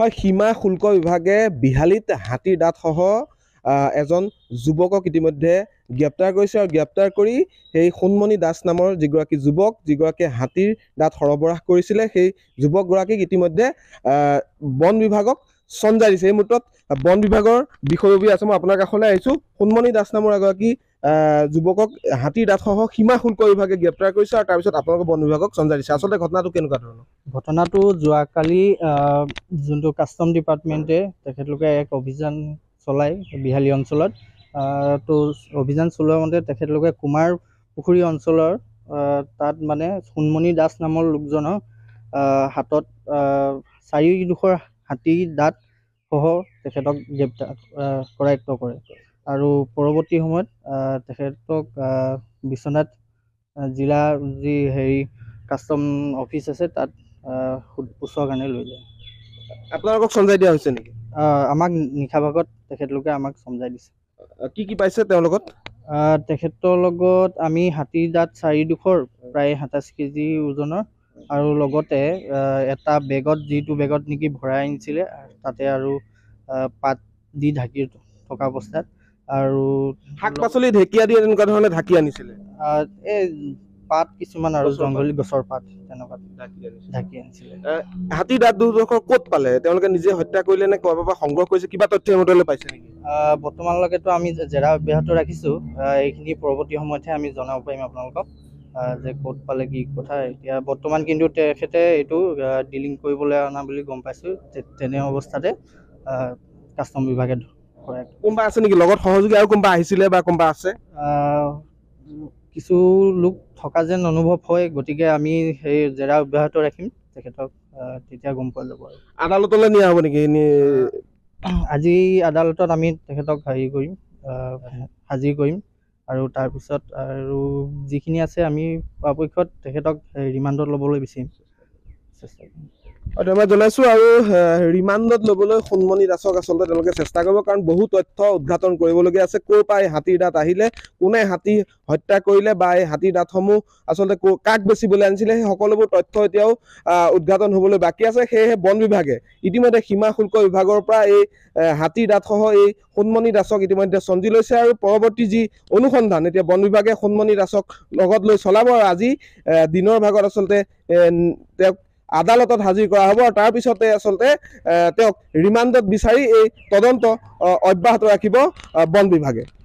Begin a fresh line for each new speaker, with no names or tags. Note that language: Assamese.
হয় সীমা শুল্ক বিভাগে বিহালীত হাতীৰ দাঁতসহ এজন যুৱকক ইতিমধ্যে গ্ৰেপ্তাৰ কৰিছে আৰু গ্ৰেপ্তাৰ কৰি সেই সোণমণি দাস নামৰ যিগৰাকী যুৱক যিগৰাকীয়ে হাতীৰ দাঁত সৰবৰাহ কৰিছিলে সেই যুৱকগৰাকীক ইতিমধ্যে বন বিভাগক সঞ্জা দিছে এই মুহূৰ্তত বন বিভাগৰ বিষয়ববী আছে মই আপোনাৰ কাষলৈ আহিছোঁ সোণমণি দাস নামৰ এগৰাকী যুৱকক হাতীৰ দাঁতসহ সীমা শুল্ক বিভাগে গ্ৰেপ্তাৰ কৰিছে আৰু তাৰপিছত আপোনালোকৰ বন বিভাগক সঞ্জা দিছে আচলতে ঘটনাটো কেনেকুৱা ধৰণৰ
ঘটনাটো যোৱাকালি যোনটো কাষ্টম ডিপাৰ্টমেণ্টে তেখেতলোকে এক অভিযান চলাই বিহালী অঞ্চলত তো অভিযান চলোৱা মতে তেখেতলোকে কুমাৰ পুখুৰী অঞ্চলৰ তাত মানে সোণমণি দাস নামৰ লোকজনৰ হাতত চাৰিডোখৰ হাতীৰ দাঁত সহ তেখেতক গ্ৰেপ্তাৰ কৰায়ত্ব কৰে আৰু পৰৱৰ্তী সময়ত তেখেতক বিশ্বনাথ জিলাৰ যি হেৰি কাষ্টম অফিচ আছে তাত সোধপোছৰ কাৰণে লৈ যায়
আপোনালোকক চমজাই দিয়া হৈছে নেকি
আমাক নিশা ভাগত তেখেতলোকে আমাক চমজাই দিছে কি কি পাইছে তেওঁৰ লগত তেখেতৰ লগত আমি হাতীৰ দাঁত চাৰিডোখৰ প্ৰায় সাতাইছ কেজি ওজনৰ আৰু লগতে এটা বেগত যিটো বেগত নেকি ভৰাই আনিছিলে তাতে আৰু পাত দি ঢাকি থকা অৱস্থাত আৰু
শাক পাচলি ঢেকীয়া দি এনেকুৱা ধৰণে ঢাকি আনিছিলে
এই পাত কিছুমান আৰু জংঘলী গছৰ পাত তেনেকুৱা ঢাকি আনিছিলে
হাতী দাঁত দুডোখৰ ক'ত পালে তেওঁলোকে নিজে হত্যা কৰিলে নে ক'ৰবাৰ সংগ্ৰহ কৰিছে কিবা তথ্য নেকি
বৰ্তমানলৈকেতো আমি জেৰা অব্যাহত ৰাখিছোঁ এইখিনি পৰৱৰ্তী সময়তহে আমি জনাব পাৰিম আপোনালোকক যে ক'ত পালে কি কথা এতিয়া বৰ্তমান কিন্তু তেখেতে এইটো ডিলিং কৰিবলৈ অনা বুলি গম পাইছোঁ তেনে অৱস্থাতে কাষ্টম বিভাগে কোনোবা আছে নেকি লগত সহযোগী আৰু কোনোবা
আহিছিলে বা কোনোবা আছে
কিছু লোক থকা যেন অনুভৱ হয় গতিকে আমি সেই জেৰা অব্যাহত ৰাখিম তেখেতক তেতিয়া গম পোৱা যাব আদালতলৈ নিয়া হ'ব নেকি আজি আদালতত আমি তেখেতক হেৰি কৰিম হাজিৰ কৰিম আৰু তাৰপিছত আৰু যিখিনি আছে আমি পৰাপক্ষত তেখেতক ৰিমাণ্ডত ল'বলৈ বিচাৰিম চেষ্টা
কৰিম অঁ মই জনাইছোঁ আৰু ৰিমাণ্ডত ল'বলৈ সোণমণি দাসক আচলতে তেওঁলোকে চেষ্টা কৰিব কাৰণ বহু তথ্য উদঘাটন কৰিবলগীয়া আছে ক'ৰ পৰা এই হাতীৰ দাঁত আহিলে কোনে হাতী হত্যা কৰিলে বা এই হাতীৰ দাঁতসমূহ আচলতে কাক বেচিবলৈ আনিছিলে সেই সকলোবোৰ তথ্য এতিয়াও উদঘাটন হ'বলৈ বাকী আছে সেয়েহে বন বিভাগে ইতিমধ্যে সীমা শুল্ক বিভাগৰ পৰা এই হাতীৰ দাঁতসহ এই সোণমণি দাসক ইতিমধ্যে চন্দি লৈছে আৰু পৰৱৰ্তী যি অনুসন্ধান এতিয়া বন বিভাগে সোণমণি দাসক লগত লৈ চলাব আৰু আজি দিনৰ ভাগত আচলতে তেওঁক আদালতত হাজির করা হব আর তারপরে আসলে রিমান্ডত বিচারি এই তদন্ত অব্যাহত রাখব বন বিভাগে